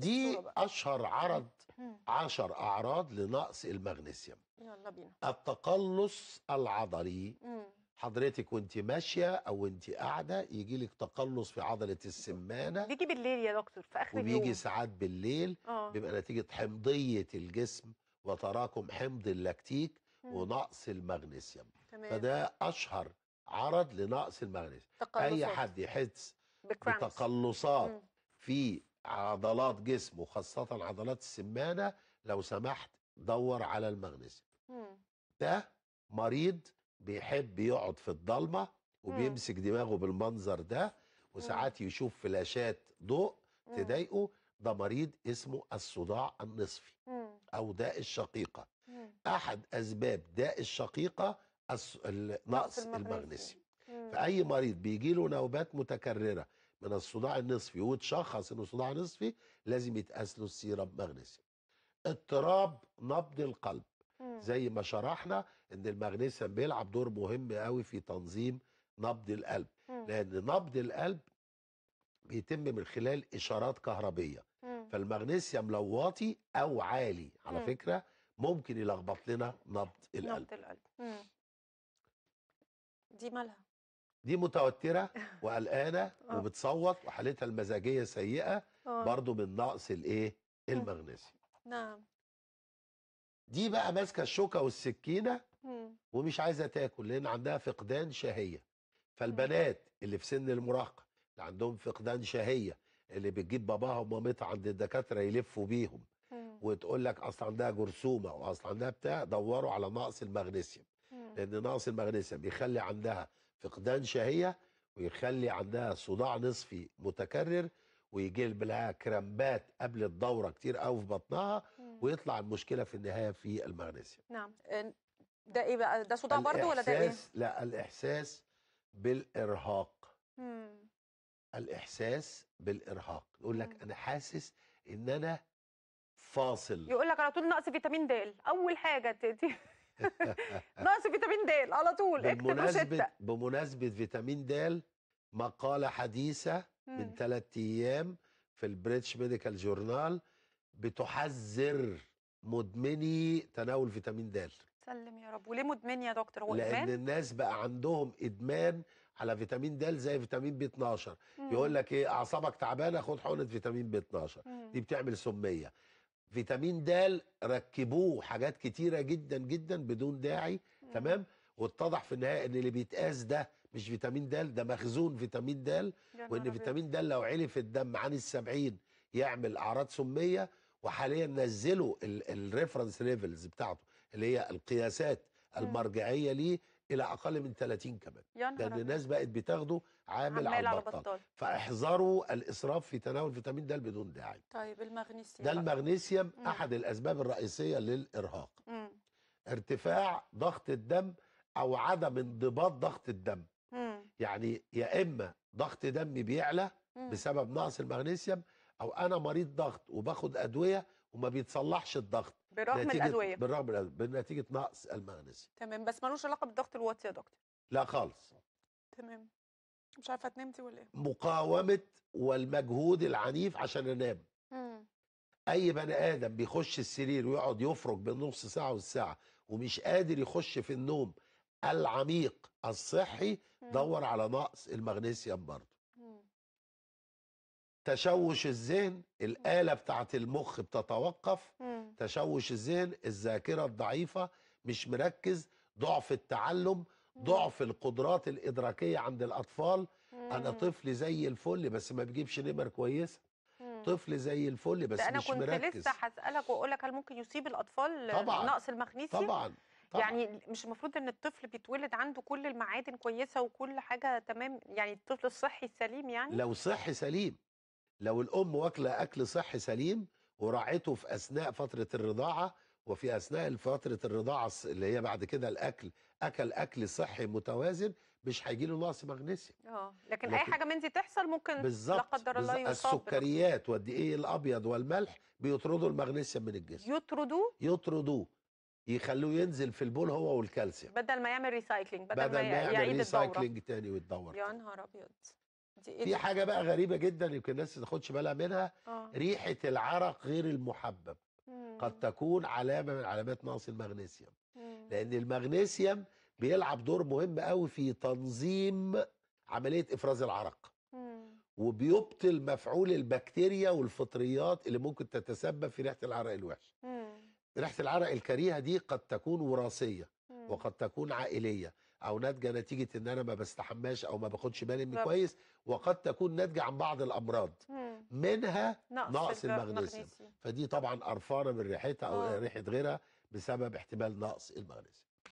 دي اشهر عرض عشر اعراض لنقص المغنيسيوم يلا بينا التقلص العضلي حضرتك وانت ماشيه او وانت قاعده يجي لك تقلص في عضله السمانه بيجي بالليل يا دكتور في اخر اليوم وبيجي ساعات بالليل أوه. بيبقى نتيجه حمضيه الجسم وتراكم حمض اللاكتيك مم. ونقص المغنيسيوم فده اشهر عرض لنقص المغنيسيوم اي حد يحس بتقلصات في عضلات جسمه خاصة عضلات السمانة لو سمحت دور على المغنيسيوم ده مريض بيحب يقعد في الضلمة وبيمسك دماغه بالمنظر ده وساعات يشوف فلاشات ضوء تضايقه ده مريض اسمه الصداع النصفي أو داء الشقيقة أحد أسباب داء الشقيقة نقص المغنيسيوم فأي مريض بيجيله نوبات متكررة من الصداع النصفي وتشخص انه صداع نصفي لازم يتقاس له السيرم مغنيسيوم اضطراب نبض القلب زي ما شرحنا ان المغنيسيوم بيلعب دور مهم قوي في تنظيم نبض القلب لان نبض القلب بيتم من خلال اشارات كهربيه فالمغنيسيوم لو واطي او عالي على فكره ممكن يلخبط لنا نبض القلب نبض القلب دي مالها دي متوتره وقلقانه آه. وبتصوت وحالتها المزاجيه سيئه آه. برضو من نقص الايه المغنيسيوم نعم دي بقى ماسكه الشوكه والسكينه ومش عايزه تاكل لان عندها فقدان شهيه فالبنات اللي في سن المراهقه اللي عندهم فقدان شهيه اللي بتجيب باباها ومامتها عند الدكاتره يلفوا بيهم وتقول لك اصل عندها جرثومه واصل عندها بتاع دوروا على نقص المغنيسيوم لان نقص المغنيسيوم بيخلي عندها فقدان شهيه ويخلي عندها صداع نصفي متكرر ويجيب لها كرامبات قبل الدوره كتير قوي في بطنها ويطلع المشكله في النهايه في المغنيسيوم نعم آه، ده ايه بقى ده صداع برضه ولا ده ايه لا الاحساس بالارهاق مم. الاحساس بالارهاق يقول لك مم. انا حاسس ان انا فاصل يقول لك على طول نقص فيتامين د اول حاجه ناقص فيتامين د على طول بمناسبة روشتة. بمناسبة فيتامين د مقالة حديثة من ثلاث أيام في البريتش ميديكال جورنال بتحذر مدمني تناول فيتامين د سلم يا رب وليه مدمن يا دكتور هو لان إدمان؟ الناس بقى عندهم ادمان على فيتامين د زي فيتامين بي 12 يقول لك ايه اعصابك تعبانه خد حقنه فيتامين بي 12 دي بتعمل سميه فيتامين د ركبوه حاجات كتيره جدا جدا بدون داعي مم. تمام واتضح في النهايه ان اللي بيتقاس ده مش فيتامين د ده مخزون فيتامين د وان فيتامين د لو علي في الدم عن السبعين يعمل اعراض سميه وحاليا نزلوا الريفرنس ليفلز بتاعته اللي هي القياسات المرجعيه ليه الى اقل من 30 كمان لان الناس بقت بتاخده عامل, عامل على البطال. البطال فاحذروا الاسراف في تناول فيتامين د بدون داعي طيب المغنيسيوم ده المغنيسيوم مم. احد الاسباب الرئيسيه للارهاق مم. ارتفاع ضغط الدم او عدم انضباط ضغط الدم مم. يعني يا اما ضغط دمي بيعلى مم. بسبب نقص المغنيسيوم او انا مريض ضغط وباخد ادويه وما بيتصلحش الضغط بالرغم من الادويه بالرغم من الادويه بنتيجه نقص المغنيسيوم تمام بس ملوش علاقه بالضغط الوطي يا دكتور لا خالص تمام مش عارفه تنامتي ولا ايه مقاومه والمجهود العنيف عشان انام امم اي بني ادم بيخش السرير ويقعد يفرك بين نص ساعه والساعه ومش قادر يخش في النوم العميق الصحي دور على نقص المغنيسيوم برضه تشوش الذهن الآلة بتاعة المخ بتتوقف مم. تشوش الذهن الذاكرة الضعيفة مش مركز ضعف التعلم ضعف القدرات الإدراكية عند الأطفال مم. أنا طفل زي الفل بس ما بجيبش نمر كويسة طفل زي الفل بس مش مركز أنا كنت لسه هسألك وأقول لك هل ممكن يصيب الأطفال طبعا نقص المغنيسيوم؟ طبعا طبعا. يعني مش المفروض ان الطفل بيتولد عنده كل المعادن كويسه وكل حاجه تمام يعني الطفل الصحي السليم يعني لو صحي سليم لو الام واكله اكل صحي سليم وراعته في اثناء فتره الرضاعه وفي اثناء فتره الرضاعه اللي هي بعد كده الاكل اكل اكل صحي متوازن مش هيجي له نقص مغنيسيوم اه لكن, لكن اي حاجه من دي تحصل ممكن لا قدر الله يصاب السكريات والدقيق إيه الابيض والملح بيطردوا المغنيسيوم من الجسم يطردوه يطردوه يخلوه ينزل في البول هو والكالسيوم بدل ما يعمل ريسايكلينج بدل, بدل ما يعمل ريسايكلينج تاني ويتدور يا نهار ابيض إيه في حاجه بقى غريبه جدا يمكن الناس ما تاخدش بالها منها آه. ريحه العرق غير المحبب مم. قد تكون علامه من علامات نقص المغنيسيوم مم. لان المغنيسيوم بيلعب دور مهم قوي في تنظيم عمليه افراز العرق وبيبطل مفعول البكتيريا والفطريات اللي ممكن تتسبب في ريحه العرق الوحش مم. ريحه العرق الكريهه دي قد تكون وراثيه وقد تكون عائليه او ناتجه نتيجه ان انا ما بستحماش او ما باخدش بالي من كويس وقد تكون ناتجه عن بعض الامراض منها نقص, المغنيسيوم فدي طبعا قرفانه من ريحتها او آه. ريحه غيرها بسبب احتمال نقص المغنيسيوم